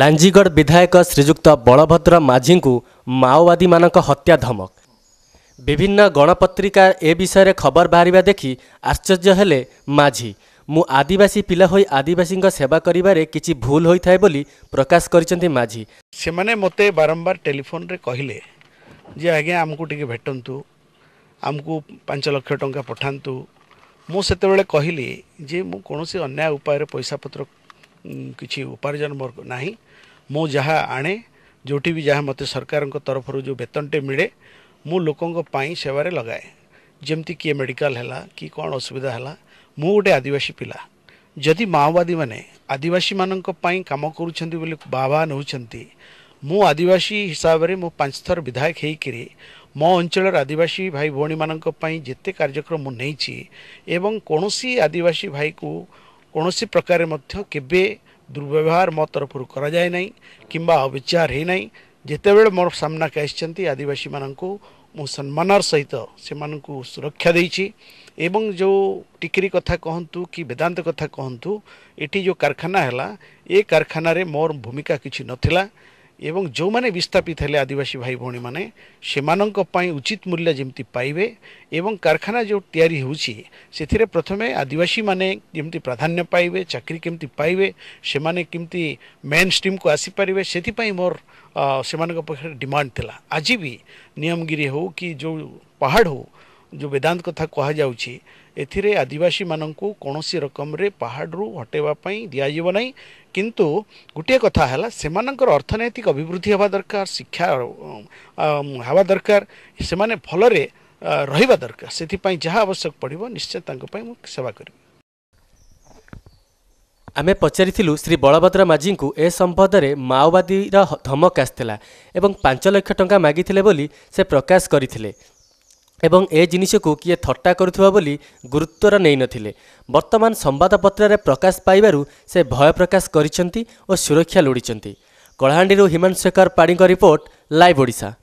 ଲାଞ୍ଜିଗଡ଼ ବିଧାୟକ ଶ୍ରୀଯୁକ୍ତ ବଳଭଦ୍ର ମାଝୀଙ୍କୁ ମାଓବାଦୀମାନଙ୍କ ହତ୍ୟା ଧମକ ବିଭିନ୍ନ ଗଣପତ୍ରିକା ଏ ବିଷୟରେ ଖବର ବାହାରିବା ଦେଖି ଆଶ୍ଚର୍ଯ୍ୟ ହେଲେ ମାଝୀ ମୁଁ ଆଦିବାସୀ ପିଲା ହୋଇ ଆଦିବାସୀଙ୍କ ସେବା କରିବାରେ କିଛି ଭୁଲ ହୋଇଥାଏ ବୋଲି ପ୍ରକାଶ କରିଛନ୍ତି ମାଝୀ ସେମାନେ ମୋତେ ବାରମ୍ବାର ଟେଲିଫୋନ୍ରେ କହିଲେ ଯେ ଆଜ୍ଞା ଆମକୁ ଟିକେ ଭେଟନ୍ତୁ ଆମକୁ ପାଞ୍ଚ ଲକ୍ଷ ଟଙ୍କା ପଠାନ୍ତୁ ମୁଁ ସେତେବେଳେ କହିଲି ଯେ ମୁଁ କୌଣସି ଅନ୍ୟାୟ ଉପାୟରେ ପଇସାପତ୍ର କିଛି ଉପାର୍ଜନ ମୋର ନାହିଁ ମୁଁ ଯାହା ଆଣେ ଯେଉଁଠି ବି ଯାହା ମୋତେ ସରକାରଙ୍କ ତରଫରୁ ଯେଉଁ ବେତନଟେ ମିଳେ ମୁଁ ଲୋକଙ୍କ ପାଇଁ ସେବାରେ ଲଗାଏ ଯେମିତି କିଏ ମେଡ଼ିକାଲ ହେଲା କି କ'ଣ ଅସୁବିଧା ହେଲା ମୁଁ ଗୋଟେ ଆଦିବାସୀ ପିଲା ଯଦି ମାଓବାଦୀମାନେ ଆଦିବାସୀମାନଙ୍କ ପାଇଁ କାମ କରୁଛନ୍ତି ବୋଲି ବାବା ନେଉଛନ୍ତି ମୁଁ ଆଦିବାସୀ ହିସାବରେ ମୁଁ ପାଞ୍ଚ ଥର ବିଧାୟକ ହେଇକିରି ମୋ ଅଞ୍ଚଳର ଆଦିବାସୀ ଭାଇ ଭଉଣୀମାନଙ୍କ ପାଇଁ ଯେତେ କାର୍ଯ୍ୟକ୍ରମ ମୁଁ ନେଇଛି ଏବଂ କୌଣସି ଆଦିବାସୀ ଭାଇକୁ କୌଣସି ପ୍ରକାରରେ ମଧ୍ୟ କେବେ ଦୁର୍ବ୍ୟବହାର ମୋ ତରଫରୁ କରାଯାଏ ନାହିଁ କିମ୍ବା ଅବିଚାର ହୋଇନାହିଁ ଯେତେବେଳେ ମୋର ସାମ୍ନାକୁ ଆସିଛନ୍ତି ଆଦିବାସୀମାନଙ୍କୁ ମୁଁ ସମ୍ମାନର ସହିତ ସେମାନଙ୍କୁ ସୁରକ୍ଷା ଦେଇଛି ଏବଂ ଯେଉଁ ଟିକିରି କଥା କହନ୍ତୁ କି ବେଦାନ୍ତ କଥା କହନ୍ତୁ ଏଠି ଯେଉଁ କାରଖାନା ହେଲା ଏ କାରଖାନାରେ ମୋର ଭୂମିକା କିଛି ନଥିଲା ଏବଂ ଯେଉଁମାନେ ବିସ୍ଥାପିତ ହେଲେ ଆଦିବାସୀ ଭାଇ ଭଉଣୀମାନେ ସେମାନଙ୍କ ପାଇଁ ଉଚିତ ମୂଲ୍ୟ ଯେମିତି ପାଇବେ ଏବଂ କାରଖାନା ଯେଉଁ ତିଆରି ହେଉଛି ସେଥିରେ ପ୍ରଥମେ ଆଦିବାସୀମାନେ ଯେମିତି ପ୍ରାଧାନ୍ୟ ପାଇବେ ଚାକିରି କେମିତି ପାଇବେ ସେମାନେ କେମିତି ମେନ୍ ଷ୍ଟ୍ରିମ୍କୁ ଆସିପାରିବେ ସେଥିପାଇଁ ମୋର ସେମାନଙ୍କ ପାଖରେ ଡିମାଣ୍ଡ ଥିଲା ଆଜି ବି ନିୟମଗିରି ହେଉ କି ଯେଉଁ ପାହାଡ଼ ହେଉ ଯେଉଁ ବେଦାନ୍ତ କଥା କୁହାଯାଉଛି ଏଥିରେ ଆଦିବାସୀମାନଙ୍କୁ କୌଣସି ରକମରେ ପାହାଡ଼ରୁ ହଟେଇବା ପାଇଁ ଦିଆଯିବ ନାହିଁ କିନ୍ତୁ ଗୋଟିଏ କଥା ହେଲା ସେମାନଙ୍କର ଅର୍ଥନୈତିକ ଅଭିବୃଦ୍ଧି ହେବା ଦରକାର ଶିକ୍ଷା ହେବା ଦରକାର ସେମାନେ ଭଲରେ ରହିବା ଦରକାର ସେଥିପାଇଁ ଯାହା ଆବଶ୍ୟକ ପଡ଼ିବ ନିଶ୍ଚୟ ତାଙ୍କ ପାଇଁ ମୁଁ ସେବା କରିବି ଆମେ ପଚାରିଥିଲୁ ଶ୍ରୀ ବଳଭଦ୍ର ମାଝୀଙ୍କୁ ଏ ସମ୍ବନ୍ଧରେ ମାଓବାଦୀର ଧମକ ଆସିଥିଲା ଏବଂ ପାଞ୍ଚ ଲକ୍ଷ ଟଙ୍କା ମାଗିଥିଲେ ବୋଲି ସେ ପ୍ରକାଶ କରିଥିଲେ ଏବଂ ଏ ଜିନିଷକୁ କିଏ ଥଟ୍ଟା କରୁଥିବା ବୋଲି ଗୁରୁତ୍ୱର ନେଇନଥିଲେ ବର୍ତ୍ତମାନ ସମ୍ବାଦପତ୍ରରେ ପ୍ରକାଶ ପାଇବାରୁ ସେ ଭୟ ପ୍ରକାଶ କରିଛନ୍ତି ଓ ସୁରକ୍ଷା ଲୋଡ଼ିଛନ୍ତି କଳାହାଣ୍ଡିରୁ ହ୍ୟୁମାନ ଶେଖର ପାଢ଼ୀଙ୍କ ରିପୋର୍ଟ ଲାଇଭ୍ ଓଡ଼ିଶା